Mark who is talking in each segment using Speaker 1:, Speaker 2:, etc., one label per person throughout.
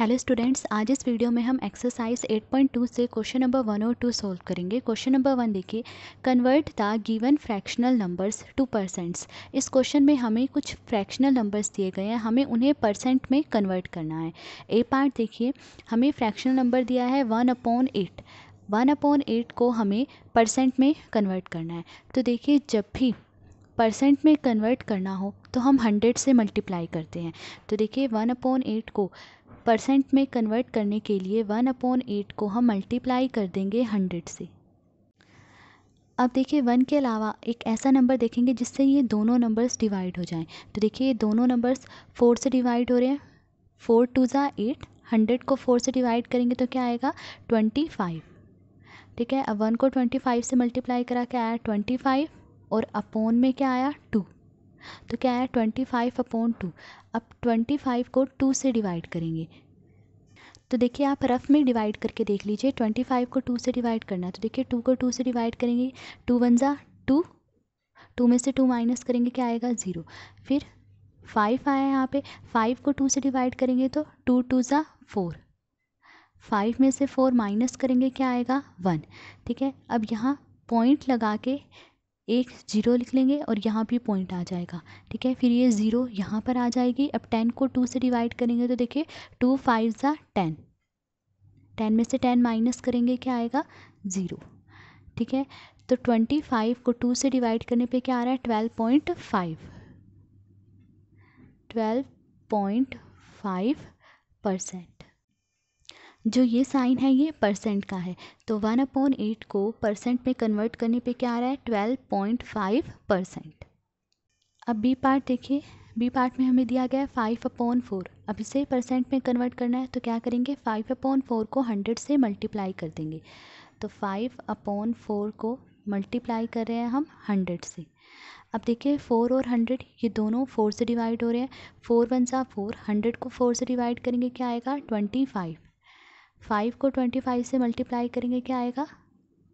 Speaker 1: hello students आज इस video में हम एक्सरसाइज 8.2 से क्वेश्चन नंबर वन और टू सोल्व करेंगे क्वेश्चन नंबर वन देखिए convert the given fractional numbers to percents इस क्वेश्चन में हमें कुछ फ्रैक्शनल नंबर्स दिए गए हैं हमें उन्हें परसेंट में कन्वर्ट करना है ए पार्ट देखिए हमें फ्रैक्शनल नंबर दिया है one upon eight one upon eight को हमें परसेंट में कन्वर्ट करना है तो देखिए जब भी परसेंट में कन्वर्ट करना हो तो हम हंड्रेड से मल्टीप्लाई करते हैं तो देखिए वन अपॉन एट को परसेंट में कन्वर्ट करने के लिए वन अपॉन एट को हम मल्टीप्लाई कर देंगे हंड्रेड से अब देखिए वन के अलावा एक ऐसा नंबर देखेंगे जिससे ये दोनों नंबर्स डिवाइड हो जाएं तो देखिए ये दोनों नंबर्स फोर से डिवाइड हो रहे हैं फोर टू ज़ा एट हंड्रेड को फोर से डिवाइड करेंगे तो क्या आएगा ट्वेंटी फाइव ठीक है अब वन को ट्वेंटी फाइव से मल्टीप्लाई करा के आया ट्वेंटी फाइव और अपोन में क्या आया टू तो क्या आया ट्वेंटी फाइव अपोन टू अब ट्वेंटी फाइव को टू से डिवाइड करेंगे तो देखिए आप रफ़ में डिवाइड करके देख लीजिए ट्वेंटी फाइव को टू से डिवाइड करना है तो देखिए टू को टू से डिवाइड करेंगे टू वन ज़ा टू टू में से टू माइनस करेंगे क्या आएगा ज़ीरो फिर फाइव आया यहाँ पे फाइव को टू से डिवाइड करेंगे तो टू टू ज़ा फोर फाइव में से फोर माइनस करेंगे क्या आएगा वन ठीक है अब यहाँ पॉइंट लगा के एक ज़ीरो लिख लेंगे और यहाँ भी पॉइंट आ जाएगा ठीक है फिर ये ज़ीरो यहाँ पर आ जाएगी अब टेन को टू से डिवाइड करेंगे तो देखिए टू फाइव ज़ा टेन टेन में से टेन माइनस करेंगे क्या आएगा ज़ीरो ठीक है तो ट्वेंटी फाइव को टू से डिवाइड करने पे क्या आ रहा है twelve point five twelve point five percent जो ये साइन है ये परसेंट का है तो वन अपॉन एट को परसेंट में कन्वर्ट करने पे क्या आ रहा है ट्वेल्व पॉइंट फाइव परसेंट अब बी पार्ट देखिए बी पार्ट में हमें दिया गया है फाइव अपॉन फोर अब इसे परसेंट में कन्वर्ट करना है तो क्या करेंगे फाइव अपॉन फोर को हंड्रेड से मल्टीप्लाई कर देंगे तो फाइव अपॉन फोर को मल्टीप्लाई कर रहे हैं हम हंड्रेड से अब देखिए फोर और हंड्रेड ये दोनों फोर से डिवाइड हो रहे हैं फोर वन सा फोर हंड्रेड को फोर से डिवाइड करेंगे क्या आएगा ट्वेंटी फाइव फाइव को ट्वेंटी फाइव से मल्टीप्लाई करेंगे क्या आएगा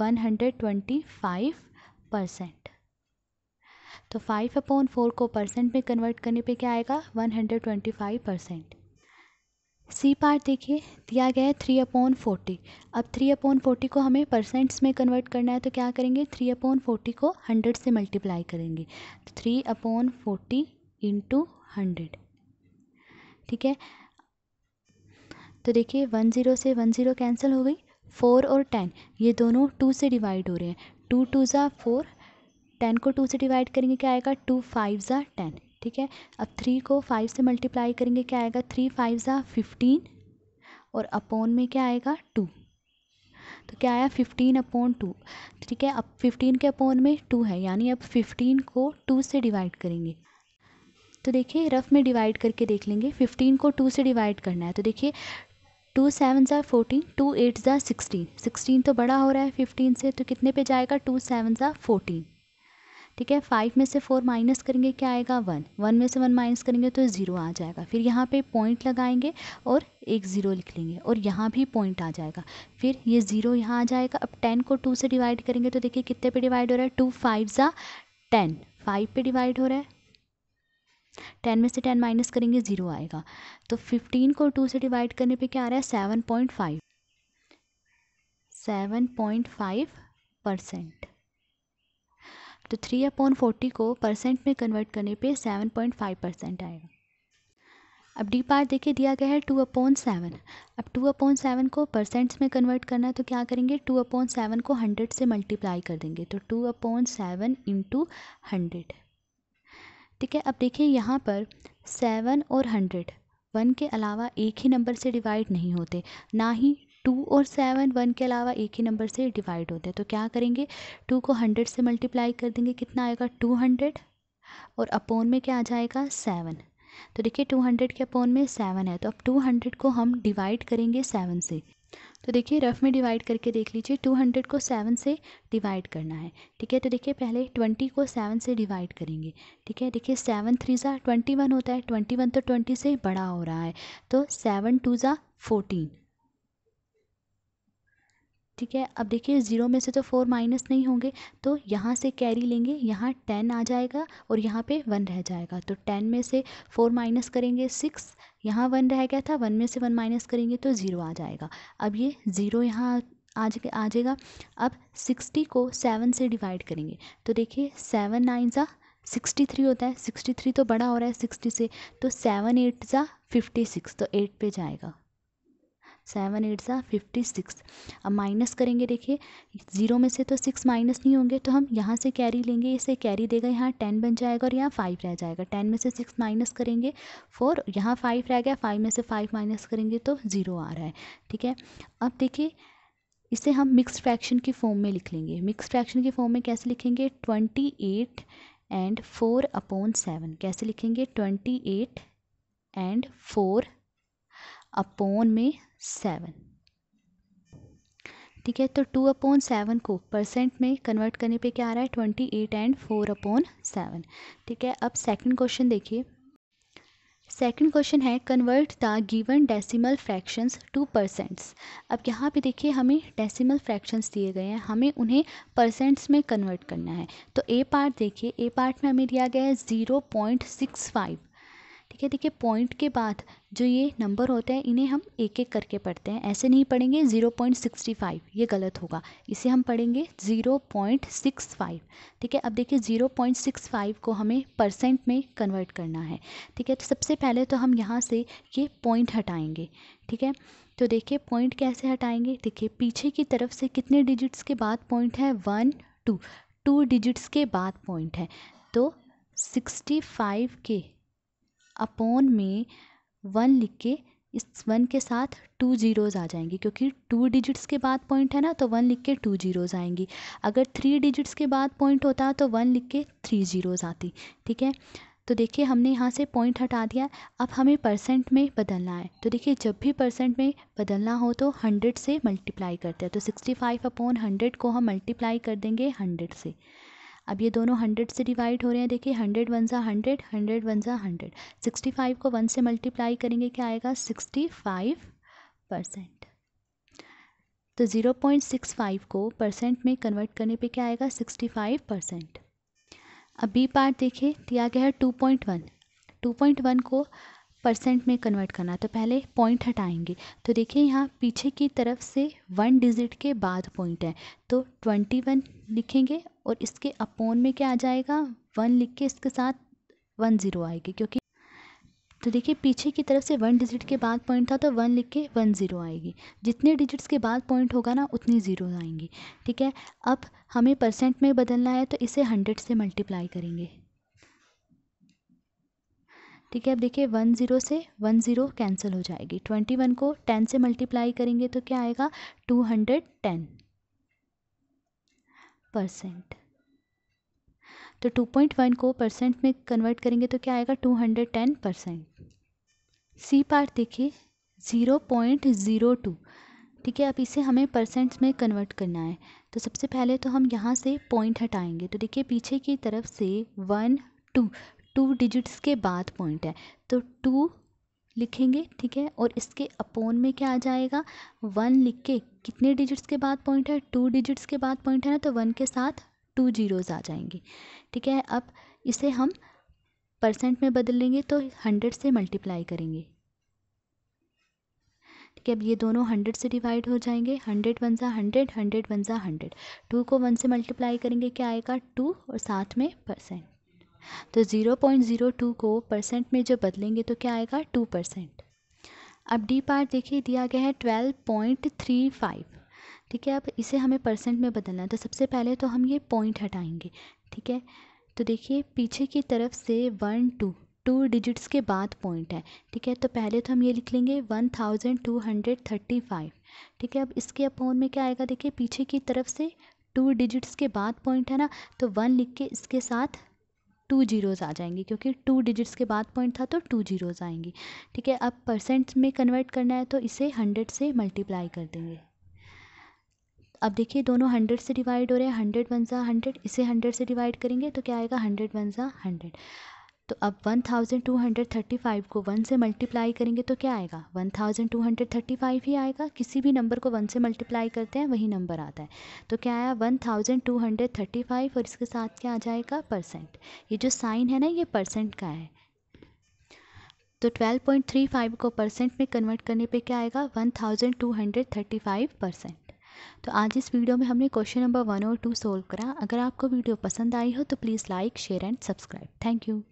Speaker 1: one hundred twenty five percent तो फाइव अपॉन फोर को परसेंट में कन्वर्ट करने पे क्या आएगा one hundred twenty five percent C part देखिए दिया गया है थ्री अपॉन फोर्टी अब थ्री अपॉन फोर्टी को हमें परसेंट्स में कन्वर्ट करना है तो क्या करेंगे थ्री अपॉन फोर्टी को हंड्रेड से मल्टीप्लाई करेंगे तो three upon forty into hundred ठीक है तो देखिए वन ज़ीरो से वन ज़ीरो कैंसिल हो गई फ़ोर और टेन ये दोनों टू से डिवाइड हो रहे हैं टू टू ज़ा फ़ोर टेन को टू से डिवाइड करेंगे क्या आएगा टू फाइव ज़ा टेन ठीक है अब थ्री को फाइव से मल्टीप्लाई करेंगे क्या आएगा थ्री फाइव ज़ा फिफ्टीन और अपोन में क्या आएगा टू तो क्या आया फिफ्टीन अपॉन टू ठीक है अब फिफ्टीन के अपोन में टू है यानी अब फिफ्टीन को टू से डिवाइड करेंगे तो देखिए रफ़ में डिवाइड करके देख लेंगे फिफ्टीन को टू से डिवाइड करना है तो देखिए टू सेवन ज़ा फोर्टीन टू एट ज़ा सिक्सटीन सिक्सटीन तो बड़ा हो रहा है फिफ्टीन से तो कितने पे जाएगा टू सेवन ज़ा फोर्टीन ठीक है फाइव में से फोर माइनस करेंगे क्या आएगा वन वन में से वन माइनस करेंगे तो ज़ीरो आ जाएगा फिर यहाँ पे पॉइंट लगाएंगे और एक ज़ीरो लिख लेंगे और यहाँ भी पॉइंट आ जाएगा फिर ये ज़ीरो यहाँ आ जाएगा अब टेन को टू से डिवाइड करेंगे तो देखिए कितने पे डिवाइड हो रहा है टू फाइव ज़ा टेन फाइव पे डिवाइड हो रहा है टेन में से टेन माइनस करेंगे ज़ीरो आएगा तो फिफ्टीन को टू से डिवाइड करने पे क्या आ रहा है seven point five seven point five percent तो थ्री अपॉन फोर्टी को परसेंट में कन्वर्ट करने पे सेवन पॉइंट फाइव परसेंट आएगा अब डी पार्ट देखिए दिया गया है टू अपॉन सेवन अब टू अपॉन सेवन को परसेंट्स में कन्वर्ट करना है तो क्या करेंगे टू अपॉन सेवन को हंड्रेड से मल्टीप्लाई कर देंगे तो two upon seven into hundred ठीक है अब देखिए यहाँ पर सेवन और हंड्रेड वन के अलावा एक ही नंबर से डिवाइड नहीं होते ना ही टू और सेवन वन के अलावा एक ही नंबर से डिवाइड होते तो क्या करेंगे टू को हंड्रेड से मल्टीप्लाई कर देंगे कितना आएगा टू हंड्रेड और अपोन में क्या आ जाएगा सेवन तो देखिए टू हंड्रेड के अपोन में सेवन है तो अब टू हंड्रेड को हम डिवाइड करेंगे सेवन से तो देखिए रफ़ में डिवाइड करके देख लीजिए 200 को 7 से डिवाइड करना है ठीक है तो देखिए पहले 20 को 7 से डिवाइड करेंगे ठीक है देखिए 7 थ्री ज़ा ट्वेंटी होता है 21 तो 20 से बड़ा हो रहा है तो 7 टू ज़ा फोर्टीन ठीक है अब देखिए ज़ीरो में से तो फोर माइनस नहीं होंगे तो यहाँ से कैरी लेंगे यहाँ टेन आ जाएगा और यहाँ पे वन रह जाएगा तो टेन में से फोर माइनस करेंगे सिक्स यहाँ वन रह गया था वन में से वन माइनस करेंगे तो ज़ीरो आ जाएगा अब ये ज़ीरो यहाँ आज आ जाएगा अब सिक्सटी को सेवन से डिवाइड करेंगे तो देखिए सेवन नाइन ज़ा सिक्सटी थ्री होता है सिक्सटी थ्री तो बड़ा हो रहा है सिक्सटी से तो सेवन एट ज़ा फिफ्टी सिक्स तो एट पे जाएगा सेवन एट सा फिफ्टी सिक्स अब माइनस करेंगे देखिए ज़ीरो में से तो सिक्स माइनस नहीं होंगे तो हम यहाँ से कैरी लेंगे इसे कैरी देगा यहाँ टेन बन जाएगा और यहाँ फाइव रह जाएगा टेन में से सिक्स माइनस करेंगे फोर यहाँ फाइव रह गया फाइव में से फाइव माइनस करेंगे तो ज़ीरो आ रहा है ठीक है अब देखिए इसे हम मिक्स फ्रैक्शन की फॉर्म में लिख लेंगे मिक्स फ्रैक्शन की फॉर्म में कैसे लिखेंगे twenty eight and four upon seven कैसे लिखेंगे twenty eight and four upon में सेवन ठीक है तो टू अपॉन सेवन को परसेंट में कन्वर्ट करने पे क्या आ रहा है twenty eight and four upon seven ठीक है अब सेकंड क्वेश्चन देखिए सेकंड क्वेश्चन है convert the given decimal fractions to percents अब यहाँ पे देखिए हमें डेसिमल फ्रैक्शंस दिए गए हैं हमें उन्हें परसेंट्स में कन्वर्ट करना है तो ए पार्ट देखिए ए पार्ट में हमें दिया गया है ज़ीरो पॉइंट सिक्स फाइव ठीक है देखिए पॉइंट के बाद जो ये नंबर होते हैं इन्हें हम एक एक करके पढ़ते हैं ऐसे नहीं पढ़ेंगे ज़ीरो पॉइंट सिक्सटी फाइव ये गलत होगा इसे हम पढ़ेंगे ज़ीरो पॉइंट सिक्स फाइव ठीक है अब देखिए ज़ीरो पॉइंट सिक्स फाइव को हमें परसेंट में कन्वर्ट करना है ठीक है तो सबसे पहले तो हम यहाँ से ये पॉइंट हटाएंगे ठीक है तो देखिए पॉइंट कैसे हटाएंगे देखिए पीछे की तरफ से कितने डिजिट्स के बाद पॉइंट है वन टू टू डिजिट्स के बाद पॉइंट है तो सिक्सटी फाइव के अपॉन में वन लिख के इस वन के साथ टू ज़ीरोज़ आ जाएंगी क्योंकि टू डिजिट्स के बाद पॉइंट है ना तो वन लिख के टू ज़ीरोज़ आएंगी अगर थ्री डिजिट्स के बाद पॉइंट होता तो वन लिख के थ्री ज़ीरोज़ आती ठीक है तो देखिए हमने यहाँ से पॉइंट हटा दिया अब हमें परसेंट में बदलना है तो देखिए जब भी परसेंट में बदलना हो तो हंड्रेड से मल्टीप्लाई करते हैं तो सिक्सटी फाइव अपॉन हंड्रेड को हम मल्टीप्लाई कर देंगे हंड्रेड से अब ये दोनों हंड्रेड से डिवाइड हो रहे हैं देखिए हंड्रेड वन ज़ा हंड्रेड हंड्रेड वन ज़ा हंड्रेड सिक्सटी फाइव को वन से मल्टीप्लाई करेंगे क्या आएगा सिक्सटी फाइव परसेंट तो ज़ीरो पॉइंट सिक्स फाइव को परसेंट में कन्वर्ट करने पे क्या आएगा सिक्सटी फाइव परसेंट अब बी पार्ट देखिए दिया गया है two point one two point one को परसेंट में कन्वर्ट करना तो पहले पॉइंट हटाएंगे तो देखिए यहाँ पीछे की तरफ से वन डिजिट के बाद पॉइंट है तो ट्वेंटी वन लिखेंगे और इसके अपोन में क्या आ जाएगा वन लिख के इसके साथ वन ज़ीरो आएगी क्योंकि तो देखिए पीछे की तरफ से वन डिजिट के बाद पॉइंट था तो वन लिख के वन ज़ीरो आएगी जितने डिजिट्स के बाद पॉइंट होगा ना उतनी ज़ीरो आएंगी ठीक है अब हमें परसेंट में बदलना है तो इसे हंड्रेड से मल्टीप्लाई करेंगे ठीक है अब देखिए वन ज़ीरो से वन ज़ीरो कैंसिल हो जाएगी ट्वेंटी वन को टेन से मल्टीप्लाई करेंगे तो क्या आएगा टू हंड्रेड टेन परसेंट तो टू पॉइंट वन को परसेंट में कन्वर्ट करेंगे तो क्या आएगा two hundred ten percent C part देखिए ज़ीरो पॉइंट ज़ीरो टू ठीक है अब इसे हमें परसेंट्स में कन्वर्ट करना है तो सबसे पहले तो हम यहाँ से पॉइंट हटाएंगे तो देखिए पीछे की तरफ से वन टू टू डिजिट्स के बाद पॉइंट है तो टू लिखेंगे ठीक है और इसके अपोन में क्या आ जाएगा वन लिख के कितने डिजिट्स के बाद पॉइंट है टू डिजिट्स के बाद पॉइंट है ना तो वन के साथ टू जीरोज़ आ जाएंगे ठीक है अब इसे हम परसेंट में बदल लेंगे तो हंड्रेड से मल्टीप्लाई करेंगे ठीक है अब ये दोनों हंड्रेड से डिवाइड हो जाएंगे हंड्रेड वन ज़ा हंड्रेड हंड्रेड वन ज़ा हंड्रेड टू को वन से मल्टीप्लाई करेंगे क्या आएगा टू और साथ में परसेंट तो 0.02 को परसेंट में जब बदलेंगे तो क्या आएगा 2 परसेंट अब डी पार्ट देखिए दिया गया है 12.35 ठीक है अब इसे हमें परसेंट में बदलना है तो सबसे पहले तो हम ये पॉइंट हटाएंगे ठीक है तो देखिए पीछे की तरफ से वन टू टू डिजिट्स के बाद पॉइंट है ठीक है तो पहले तो हम ये लिख लेंगे one thousand two hundred thirty five ठीक है अब इसके अपॉन में क्या आएगा देखिए पीछे की तरफ से टू डिजिट्स के बाद पॉइंट है ना तो वन लिख के इसके साथ टू जीरोज़ आ जाएंगी क्योंकि टू डिजिट्स के बाद पॉइंट था तो टू जीरोज़ आएंगी ठीक है अब परसेंट में कन्वर्ट करना है तो इसे हंड्रेड से मल्टीप्लाई कर देंगे अब देखिए दोनों हंड्रेड से डिवाइड हो रहे हैं हंड्रेड वन ज़ा हंड्रेड इसे हंड्रेड से डिवाइड करेंगे तो क्या आएगा हंड्रेड वन ज़ा हंड्रेड तो अब 1235 को 1 से मल्टीप्लाई करेंगे तो क्या आएगा 1235 ही आएगा किसी भी नंबर को 1 से मल्टीप्लाई करते हैं वही नंबर आता है तो क्या आया 1235 और इसके साथ क्या आ जाएगा परसेंट ये जो साइन है ना ये परसेंट का है तो 12.35 को परसेंट में कन्वर्ट करने पे क्या आएगा 1235 परसेंट तो आज इस वीडियो में हमने क्वेश्चन नंबर वन और टू सोल्व करा अगर आपको वीडियो पसंद आई हो तो please like share and subscribe thank you